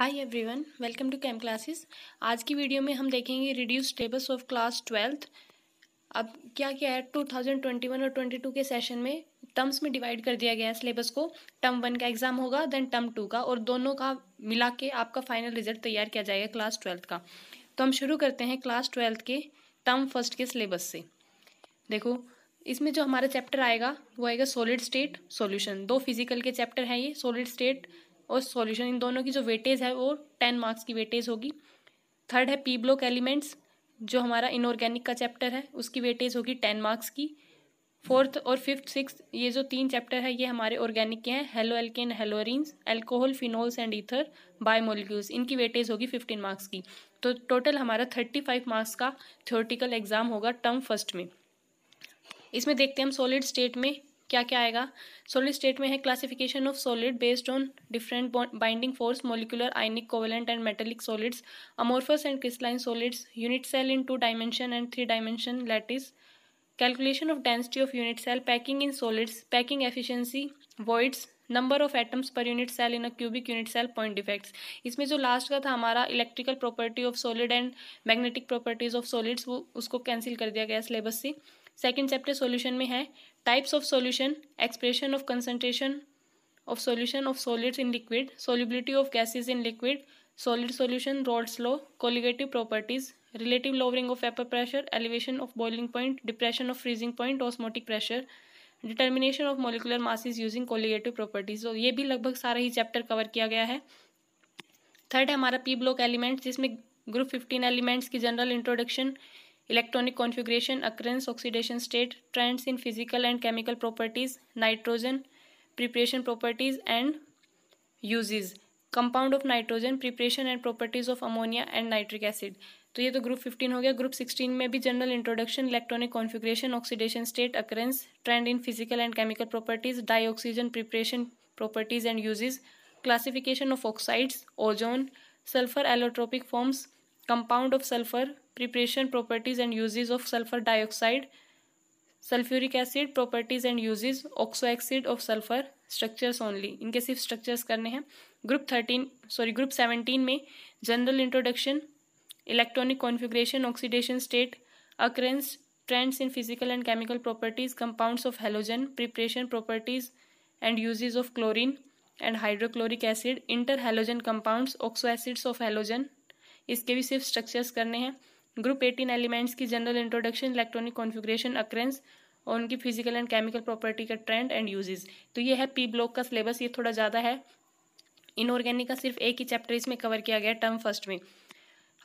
Hi everyone welcome to Chem Classes आज की video में हम देखेंगे reduce tables of class twelfth अब क्या क्या है टू थाउजेंड ट्वेंटी वन और ट्वेंटी टू के सेशन में टर्म्स में डिवाइड कर दिया गया है सिलेबस को टर्म वन का एग्जाम होगा देन टर्म टू का और दोनों का मिला के आपका फाइनल रिजल्ट तैयार किया जाएगा क्लास ट्वेल्थ का तो हम शुरू करते हैं क्लास ट्वेल्थ के टर्म फर्स्ट के सिलेबस से देखो इसमें जो हमारा चैप्टर आएगा वो आएगा सॉलिड स्टेट सॉल्यूशन दो फिजिकल के चैप्टर हैं ये सॉलिड स्टेट और सॉल्यूशन इन दोनों की जो वेटेज है वो टेन मार्क्स की वेटेज होगी थर्ड है पी ब्लॉक एलिमेंट्स जो हमारा इनऑर्गेनिक का चैप्टर है उसकी वेटेज होगी टेन मार्क्स की फोर्थ और फिफ्थ सिक्स ये जो तीन चैप्टर है ये हमारे ऑर्गेनिक के हैं haloalkane haloarenes alcohol phenols and ether biomolecules इनकी वेटेज होगी फिफ्टीन मार्क्स की तो टोटल हमारा थर्टी फाइव मार्क्स का थ्योरेटिकल एग्जाम होगा टर्म फर्स्ट में इसमें देखते हैं हम सॉलिड स्टेट में क्या क्या आएगा सॉलिड स्टेट में है classification of solid based on different binding force molecular ionic covalent and metallic solids amorphous and crystalline solids unit cell in two dimension and three dimension lattice calculation of density of unit cell packing in solids packing efficiency voids number of atoms per unit cell in a cubic unit cell point defects इसमें जो last का था हमारा electrical property of solid and magnetic properties of solids वो उसको cancel कर दिया गया सिलेबस से सेकेंड चैप्टर सोल्यूशन में है types of solution expression of concentration of solution of solids in liquid solubility of gases in liquid solid solution Rod's law colligative properties relative lowering of vapor pressure elevation of boiling point depression of freezing point osmotic pressure determination of molecular masses using colligative properties तो ये भी लगभग सारा ही chapter cover किया गया है third है हमारा पी ब्लॉक एलिमेंट्स जिसमें ग्रुप फिफ्टीन एलिमेंट्स की general introduction electronic configuration, occurrence, oxidation state, trends in physical and chemical properties, nitrogen preparation properties and uses. Compound of nitrogen, preparation and properties of ammonia and nitric acid. तो ये तो group 15 हो गया 16 में be general introduction, electronic configuration, oxidation state, occurrence, trend in physical and chemical properties, dioxygen preparation, properties, and uses. Classification of oxides, ozone, sulfur allotropic forms, compound of sulfur. Preparation properties and uses of sulphur dioxide sulphuric acid properties and uses acid of sulphur structures only इनके सिर्फ structures करने हैं group thirteen sorry group seventeen में general introduction electronic configuration oxidation state occurrence trends in physical and chemical properties compounds of halogen preparation properties and uses of chlorine and hydrochloric acid interhalogen compounds oxoacids of halogen इसके भी सिर्फ structures करने हैं group eighteen elements की general introduction electronic configuration occurrence और उनकी physical and chemical property का trend and uses तो ये है पी ब्लॉक का सिलेबस ये थोड़ा ज़्यादा है इनऑर्गेनिक का सिर्फ एक ही चैप्टर इसमें कवर किया गया टर्म फर्स्ट में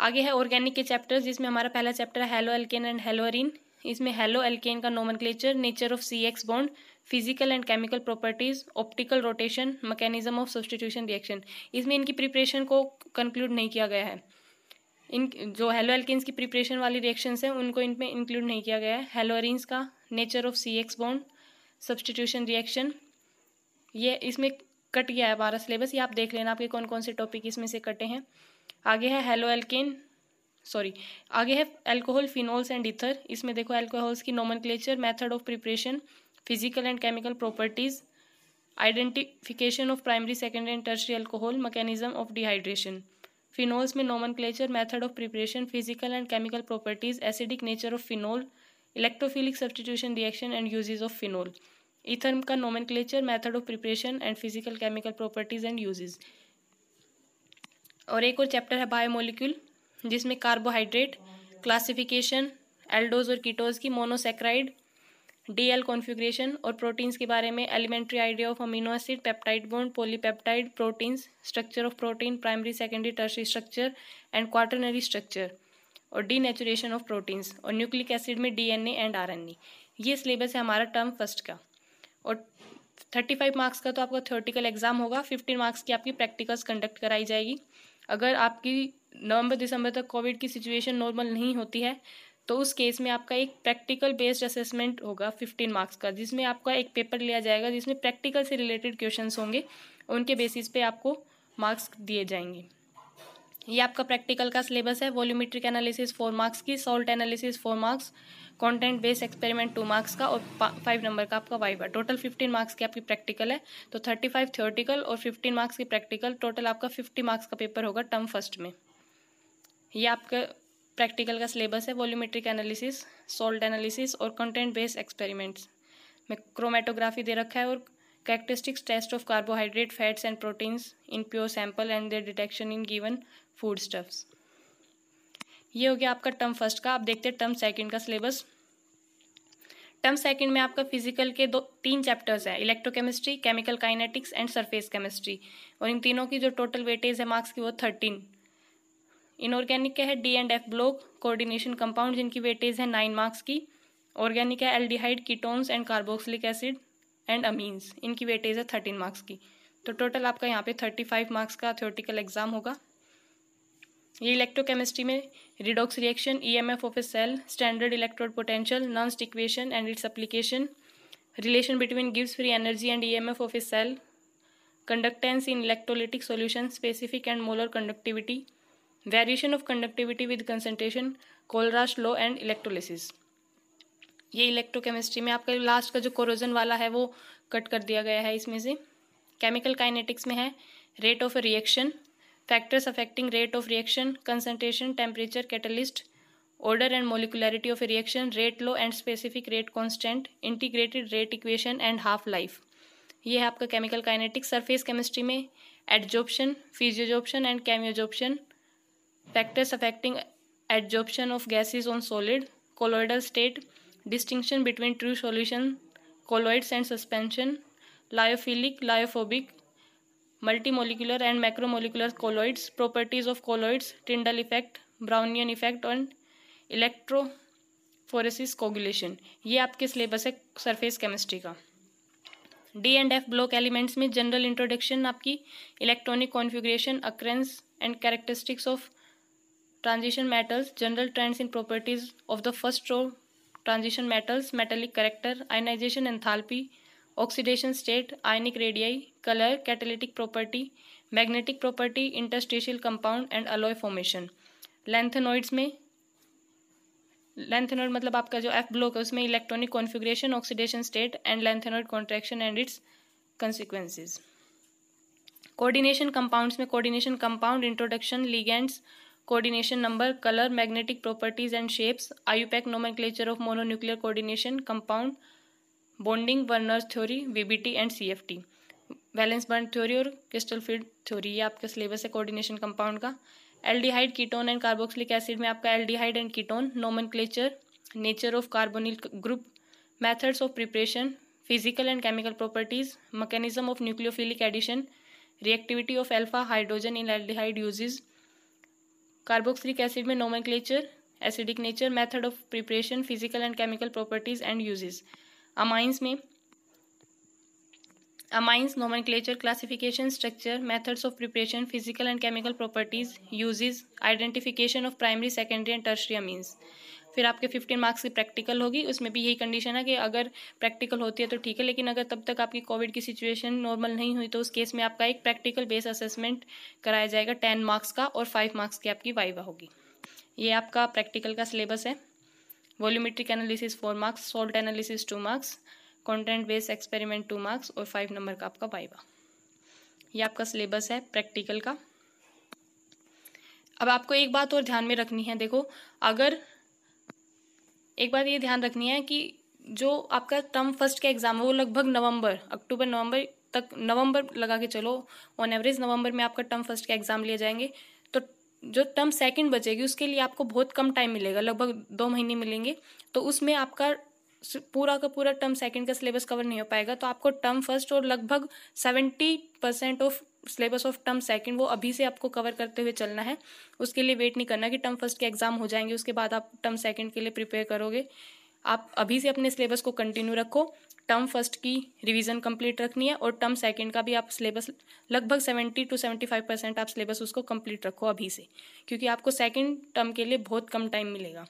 आगे है ऑर्गेनिक के चैप्टर जिसमें हमारा पहला चैप्टर है हेलो एल्केन एंड हेलोरिन इसमें हेलो एल्केन का nomenclature of C X bond physical and chemical properties optical rotation mechanism of substitution reaction इसमें इनकी प्रिपरेशन को कंक्लूड नहीं किया गया है इन जो हेलो एल्किस की प्रिपरेशन वाली रिएक्शंस हैं उनको इनमें इंक्लूड नहीं किया गया है हेलोरिन्स का nature of C X bond substitution reaction ये इसमें कट गया है बारह सिलेबस ये आप देख लेना आपके कौन कौन से टॉपिक इसमें से कटे हैं आगे है हेलो एल्किन सॉरी आगे है एल्कोहल फिनोल्स एंड इथर इसमें देखो एल्कोहल्स की nomenclature method of preparation physical and chemical properties identification of primary secondary and tertiary alcohol mechanism of dehydration phenols में nomenclature method of preparation physical and chemical properties acidic nature of phenol electrophilic substitution reaction and uses of phenol ethers का nomenclature method of preparation and physical chemical properties and uses और एक और chapter है biomolecule जिसमें carbohydrate classification aldose और ketose की monosaccharide DL configuration और proteins के बारे में elementary idea of amino acid peptide bond polypeptide proteins structure of protein primary secondary tertiary structure and quaternary structure और डी नेचुरेशन ऑफ प्रोटीन्स और nucleic acid में A and ए ये syllabus है हमारा टर्म फर्स्ट का और थर्टी फाइव मार्क्स का तो आपका थ्योरेटिकल एग्जाम होगा फिफ्टीन मार्क्स की आपकी प्रैक्टिकल्स कंडक्ट कराई जाएगी अगर आपकी नवंबर दिसंबर तक कोविड की सिचुएशन नॉर्मल नहीं होती है तो उस केस में आपका एक प्रैक्टिकल बेस्ड असेसमेंट होगा फिफ्टीन मार्क्स का जिसमें आपका एक पेपर लिया जाएगा जिसमें प्रैक्टिकल से रिलेटेड क्वेश्चन होंगे उनके बेसिस पे आपको मार्क्स दिए जाएंगे ये आपका प्रैक्टिकल का सिलेबस है वॉल्यूमेट्रिक एनालिसिस फोर मार्क्स की salt analysis four marks content based experiment two marks का और फाइव नंबर का आपका वाइवा टोटल फिफ्टीन मार्क्स की आपकी प्रैक्टिकल है तो थर्टी फाइव थियोटिकल और फिफ्टीन मार्क्स की प्रैक्टिकल टोटल आपका फिफ्टी मार्क्स का पेपर होगा टर्म फर्स्ट में ये आपका प्रैक्टिकल का सिलेबस है वॉल्यूमेट्रिक एनालिसिस सॉल्ट एनालिसिस और कंटेंट बेस्ड एक्सपेरिमेंट्स में क्रोमेटोग्राफी दे रखा है और characteristics test of carbohydrate fats and proteins in pure sample and their detection in given foodstuffs ये हो गया आपका टर्म फर्स्ट का आप देखते हैं टर्म सेकेंड का सिलेबस टर्म सेकेंड में आपका फिजिकल के दो तीन चैप्टर्स हैं electrochemistry chemical kinetics and surface chemistry और इन तीनों की जो टोटल वेटेज है मार्क्स की वो थर्टीन इनऑर्गेनिक क्या है D and F block coordination compound जिनकी वेटेज है नाइन मार्क्स की ऑर्गेनिक है aldehyde ketones and carboxylic acid and amines इनकी वेटेज है थर्टीन मार्क्स की तो टोटल आपका यहाँ पे थर्टी फाइव मार्क्स का थ्योरेटिकल एग्जाम होगा ये इलेक्ट्रोकेमिस्ट्री में redox reaction E F of A cell standard electrode potential non स्टिक्वेशन and it's application relation between gives free energy and E F of A cell conductance in electrolytic solution specific and molar conductivity variation of conductivity with concentration Kohlrausch law and electrolysis ये electrochemistry में आपका last का जो corrosion वाला है वो cut कर दिया गया है इसमें से केमिकल काइनेटिक्स में है rate of reaction factors affecting rate of reaction concentration temperature catalyst order and molecularity of reaction rate law and specific rate constant integrated rate equation and half life ये है आपका केमिकल काइनेटिक्स सरफेस केमिस्ट्री में adsorption physisorption and chemisorption factors affecting adsorption of gases on solid colloidal state distinction between true solution colloids and suspension lyophilic lyophobic multimolecular and macromolecular colloids properties of colloids Tyndall effect Brownian effect and electrophoresis coagulation ये आपके syllabus है surface chemistry का D and F block elements में general introduction आपकी electronic configuration occurrence and characteristics of transition metals general trends in properties of the first row transition metals metallic character ionisation enthalpy oxidation state ionic radii colour catalytic property magnetic property interstitial compound and alloy formation lanthanoids में lanthanoid मतलब आपका जो F block है उसमें electronic configuration oxidation state and lanthanoid contraction and its consequences coordination compounds में coordination compound introduction ligands coordination number color magnetic properties and shapes iupac nomenclature of mononuclear coordination compound bonding Werner's theory VBT and CFT valence बर्न theory और crystal field theory ये आपका syllabus है coordination compound का aldehyde ketone and carboxylic acid में आपका aldehyde and ketone nomenclature nature of carbonyl group methods of preparation physical and chemical properties mechanism of nucleophilic addition reactivity of alpha hydrogen in aldehyde uses carboxylic acid में nomenclature acidic nature method of preparation physical and chemical properties and uses amines में amines nomenclature classification structure methods of preparation physical and chemical properties uses identification of primary secondary and tertiary amines फिर आपके fifteen marks की practical होगी उसमें भी यही condition है कि अगर प्रैक्टिकल होती है तो ठीक है लेकिन अगर तब तक आपकी कोविड की सिचुएशन नॉर्मल नहीं हुई तो उस केस में आपका एक प्रैक्टिकल बेस असेसमेंट कराया जाएगा टेन मार्क्स का और फाइव मार्क्स की आपकी वाइवा होगी ये आपका प्रैक्टिकल का सिलेबस है volumetric analysis four marks salt analysis two marks content based experiment two marks और फाइव नंबर का आपका वाइवा ये आपका सिलेबस है प्रैक्टिकल का अब आपको एक बात और ध्यान में रखनी है देखो अगर एक बात ये ध्यान रखनी है कि जो आपका टर्म फर्स्ट का एग्ज़ाम है वो लगभग नवंबर अक्टूबर नवंबर तक नवंबर लगा के चलो ऑन एवरेज नवंबर में आपका टर्म फर्स्ट के एग्ज़ाम लिए जाएंगे तो जो टर्म सेकंड बचेगी उसके लिए आपको बहुत कम टाइम मिलेगा लगभग दो महीने मिलेंगे तो उसमें आपका पूरा का पूरा टर्म सेकंड का सिलेबस कवर नहीं हो पाएगा तो आपको टर्म फर्स्ट और लगभग seventy percent of syllabus of term second वो अभी से आपको कवर करते हुए चलना है उसके लिए वेट नहीं करना कि टर्म फर्स्ट के एग्जाम हो जाएंगे उसके बाद आप टर्म सेकंड के लिए प्रिपेयर करोगे आप अभी से अपने सिलेबस को कंटिन्यू रखो टर्म फर्स्ट की रिवीजन कंप्लीट रखनी है और टर्म सेकंड का भी आप सिलेबस लगभग seventy to seventy five percent आप सिलेबस उसको कंप्लीट रखो अभी से क्योंकि आपको सेकंड टर्म के लिए बहुत कम टाइम मिलेगा